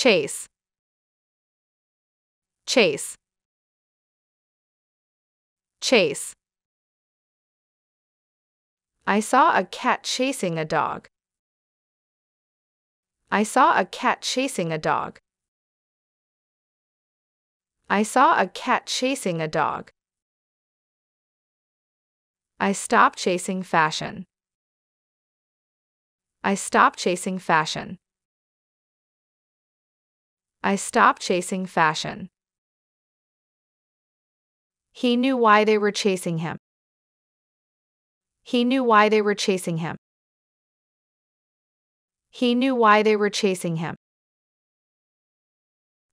chase, chase, chase. I saw a cat chasing a dog. I saw a cat chasing a dog. I saw a cat chasing a dog. I stopped chasing fashion. I stopped chasing fashion. I stopped chasing fashion. He knew why they were chasing him. He knew why they were chasing him. He knew why they were chasing him.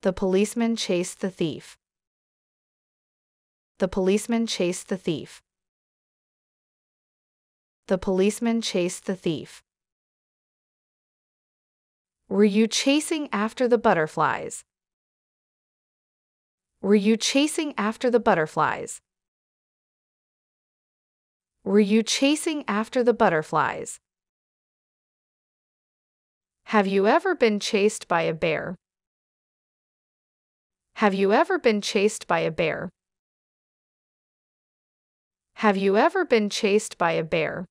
The policeman chased the thief. The policeman chased the thief. The policeman chased the thief. Were you chasing after the butterflies? Were you chasing after the butterflies? Were you chasing after the butterflies? Have you ever been chased by a bear? Have you ever been chased by a bear? Have you ever been chased by a bear?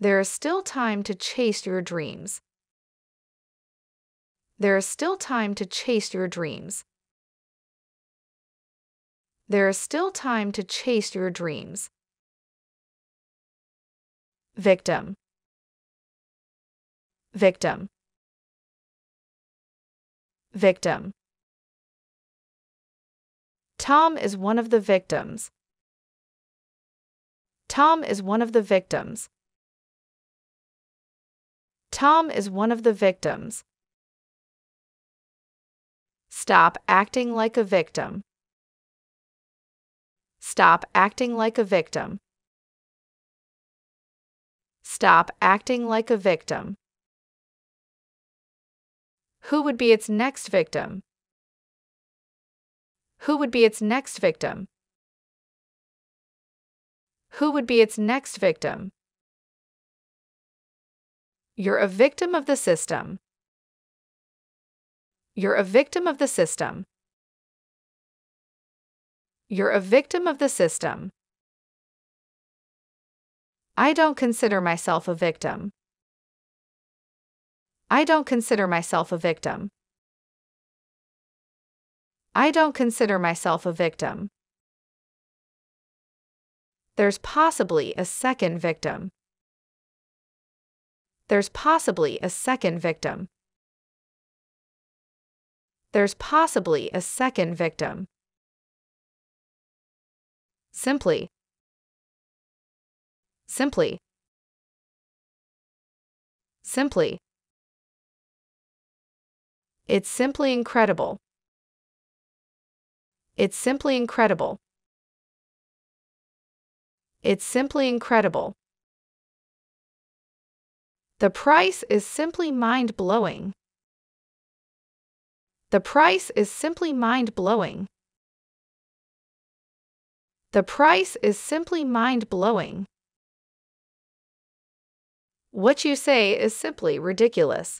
There is still time to chase your dreams. There is still time to chase your dreams. There is still time to chase your dreams. Victim. Victim. Victim. Tom is one of the victims. Tom is one of the victims. Tom is one of the victims. Stop acting like a victim. Stop acting like a victim. Stop acting like a victim. Who would be its next victim? Who would be its next victim? Who would be its next victim? You're a victim of the system. You're a victim of the system. You're a victim of the system. I don't consider myself a victim. I don't consider myself a victim. I don't consider myself a victim. There's possibly a second victim. There's possibly a second victim. There's possibly a second victim. Simply. Simply. Simply. It's simply incredible. It's simply incredible. It's simply incredible. The price is simply mind blowing. The price is simply mind blowing. The price is simply mind blowing. What you say is simply ridiculous.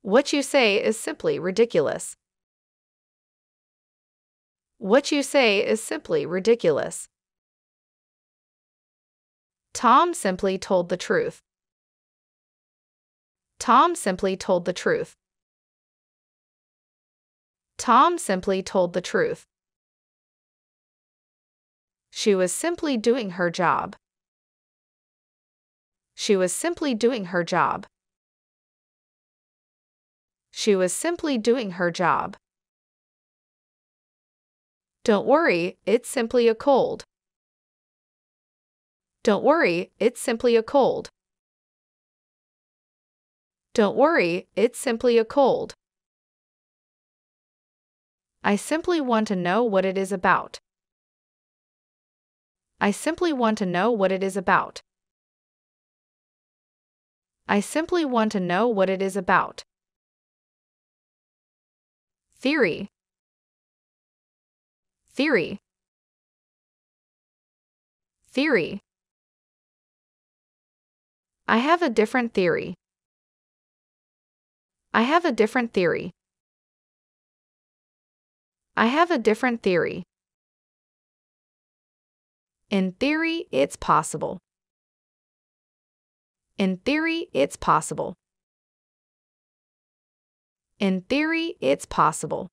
What you say is simply ridiculous. What you say is simply ridiculous. Tom simply told the truth. Tom simply told the truth. Tom simply told the truth. She was simply doing her job. She was simply doing her job. She was simply doing her job. Don't worry, it's simply a cold. Don't worry, it's simply a cold. Don't worry, it's simply a cold. I simply want to know what it is about. I simply want to know what it is about. I simply want to know what it is about. Theory. Theory. Theory. I have a different theory. I have a different theory. I have a different theory. In theory, it's possible. In theory, it's possible. In theory, it's possible.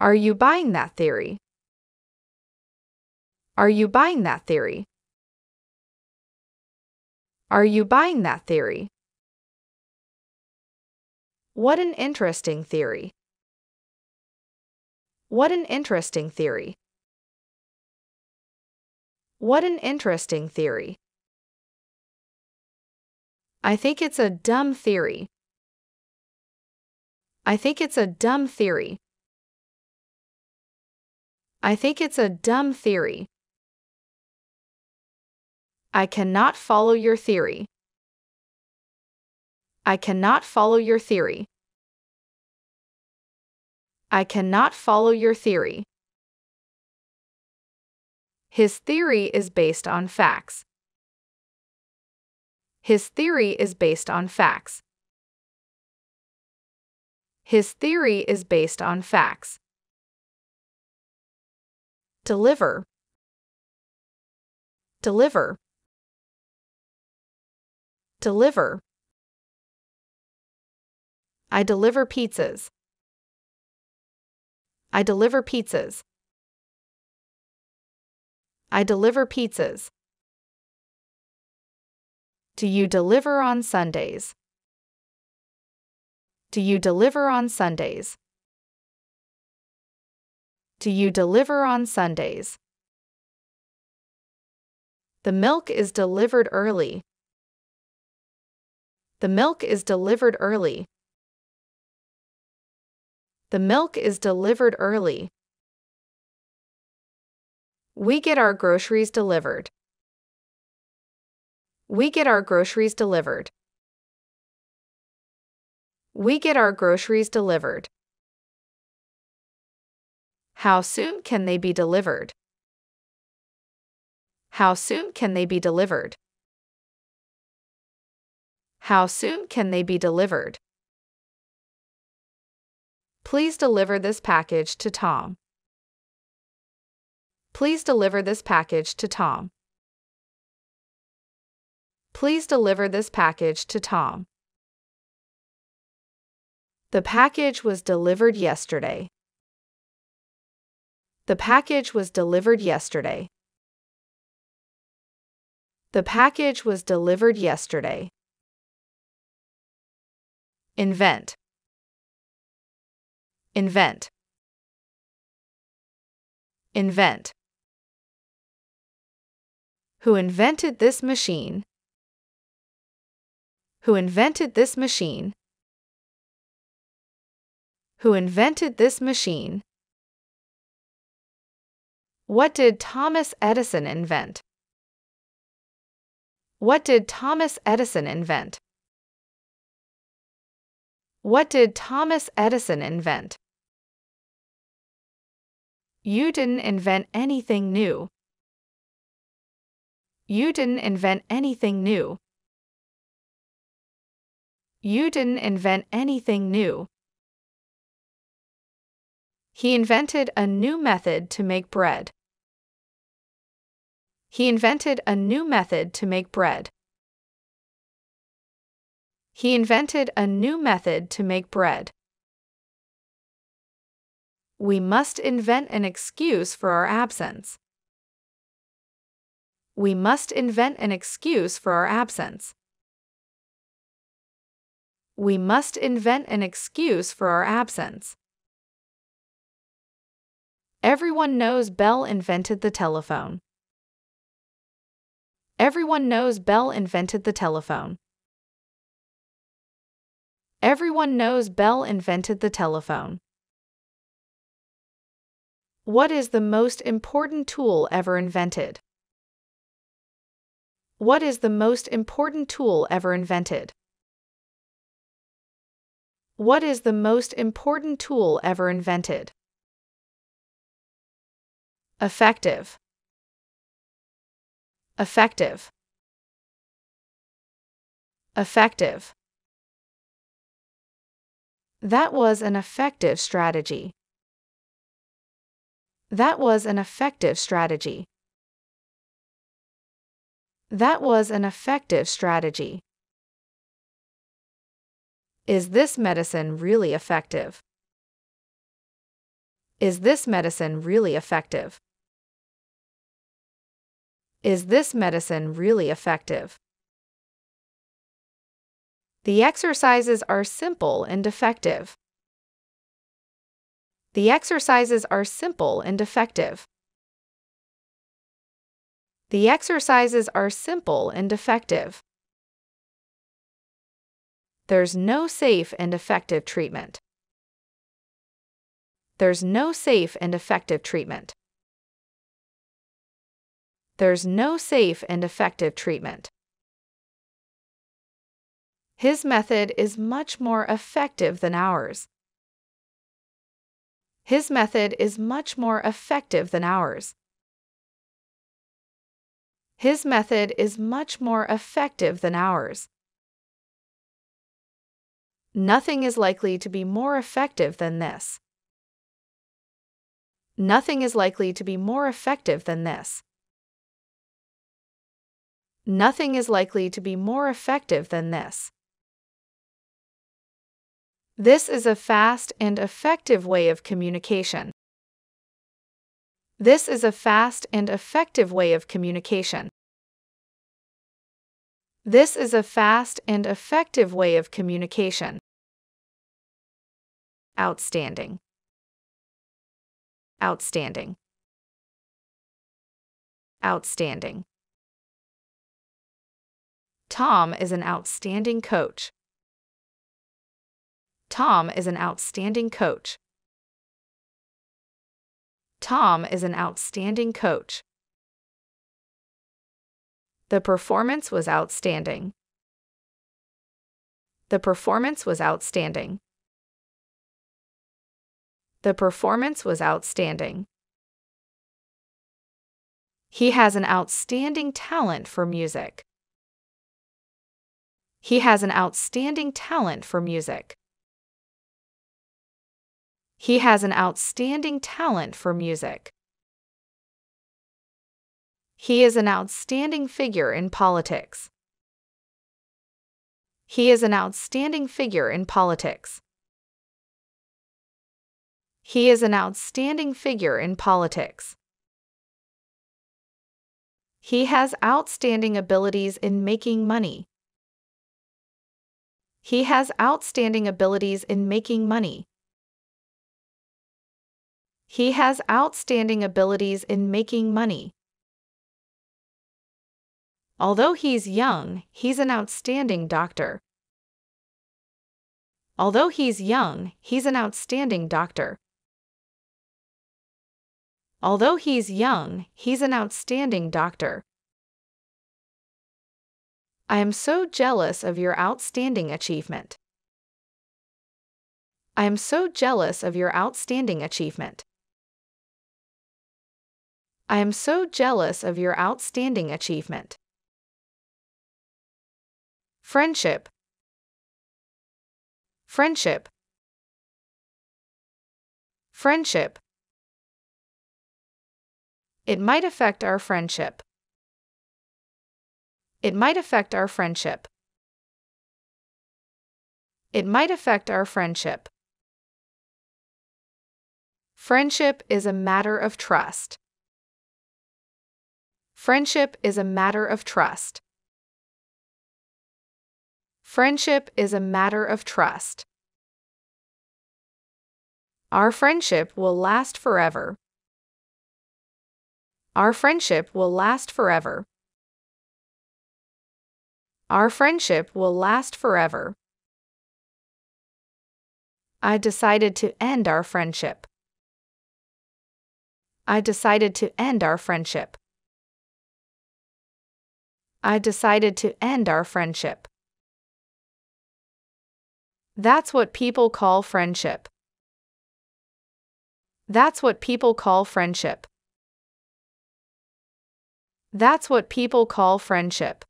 Are you buying that theory? Are you buying that theory? Are you buying that theory? What an interesting theory. What an interesting theory. What an interesting theory. I think it's a dumb theory. I think it's a dumb theory. I think it's a dumb theory. I cannot follow your theory. I cannot follow your theory. I cannot follow your theory. His theory is based on facts. His theory is based on facts. His theory is based on facts. Deliver. Deliver. Deliver. I deliver pizzas. I deliver pizzas. I deliver pizzas. Do you deliver on Sundays? Do you deliver on Sundays? Do you deliver on Sundays? The milk is delivered early. The milk is delivered early. The milk is delivered early. We get our groceries delivered. We get our groceries delivered. We get our groceries delivered. How soon can they be delivered? How soon can they be delivered? How soon can they be delivered? Please deliver this package to Tom. Please deliver this package to Tom. Please deliver this package to Tom. The package was delivered yesterday. The package was delivered yesterday. The package was delivered yesterday. Invent. Invent. Invent. Who invented this machine? Who invented this machine? Who invented this machine? What did Thomas Edison invent? What did Thomas Edison invent? What did Thomas Edison invent? You didn't invent anything new. You didn't invent anything new. You didn't invent anything new. He invented a new method to make bread. He invented a new method to make bread he invented a new method to make bread. We must invent an excuse for our absence. We must invent an excuse for our absence. We must invent an excuse for our absence. Everyone knows Bell invented the telephone. Everyone knows Bell invented the telephone. Everyone knows Bell invented the telephone. What is the most important tool ever invented? What is the most important tool ever invented? What is the most important tool ever invented? Effective. Effective. Effective. That was an effective strategy. That was an effective strategy. That was an effective strategy. Is this medicine really effective? Is this medicine really effective? Is this medicine really effective? The exercises are simple and effective. The exercises are simple and effective. The exercises are simple and effective. There's no safe and effective treatment. There's no safe and effective treatment. There's no safe and effective treatment. His method is much more effective than ours. His method is much more effective than ours. His method is much more effective than ours. Nothing is likely to be more effective than this. Nothing is likely to be more effective than this. Nothing is likely to be more effective than this. This is a fast and effective way of communication. This is a fast and effective way of communication. This is a fast and effective way of communication. Outstanding. Outstanding. Outstanding. Tom is an outstanding coach. Tom is an outstanding coach. Tom is an outstanding coach. The performance was outstanding. The performance was outstanding. The performance was outstanding. He has an outstanding talent for music. He has an outstanding talent for music. He has an outstanding talent for music. He is an outstanding figure in politics. He is an outstanding figure in politics. He is an outstanding figure in politics. He has outstanding abilities in making money. He has outstanding abilities in making money. He has outstanding abilities in making money. Although he's young, he's an outstanding doctor. Although he's young, he's an outstanding doctor. Although he's young, he's an outstanding doctor. I am so jealous of your outstanding achievement. I am so jealous of your outstanding achievement. I am so jealous of your outstanding achievement. Friendship. Friendship. Friendship. It might affect our friendship. It might affect our friendship. It might affect our friendship. Friendship is a matter of trust. Friendship is a matter of trust. Friendship is a matter of trust. Our friendship will last forever. Our friendship will last forever. Our friendship will last forever. I decided to end our friendship. I decided to end our friendship. I decided to end our friendship. That's what people call friendship. That's what people call friendship. That's what people call friendship.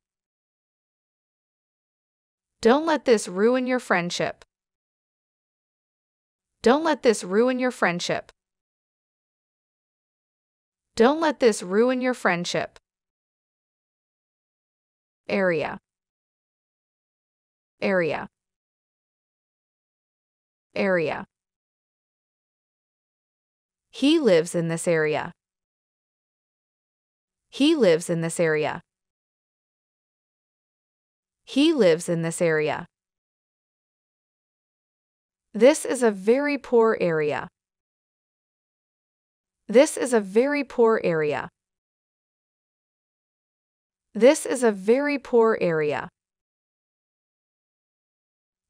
Don't let this ruin your friendship. Don't let this ruin your friendship. Don't let this ruin your friendship area area area he lives in this area he lives in this area he lives in this area this is a very poor area this is a very poor area this is a very poor area.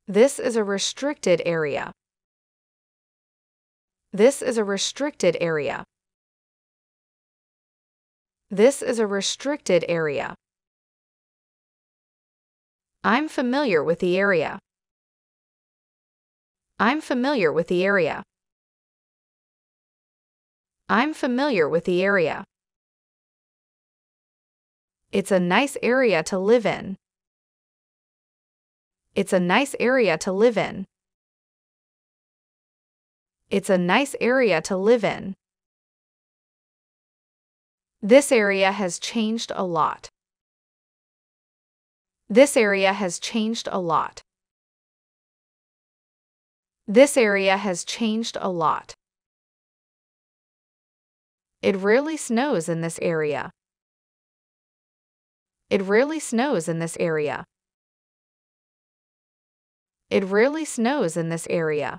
This is a restricted area. This is a restricted area. This is a restricted area. I'm familiar with the area. I'm familiar with the area. I'm familiar with the area. It's a nice area to live in. It's a nice area to live in. It's a nice area to live in. This area has changed a lot. This area has changed a lot. This area has changed a lot. It rarely snows in this area. It rarely snows in this area. It rarely snows in this area.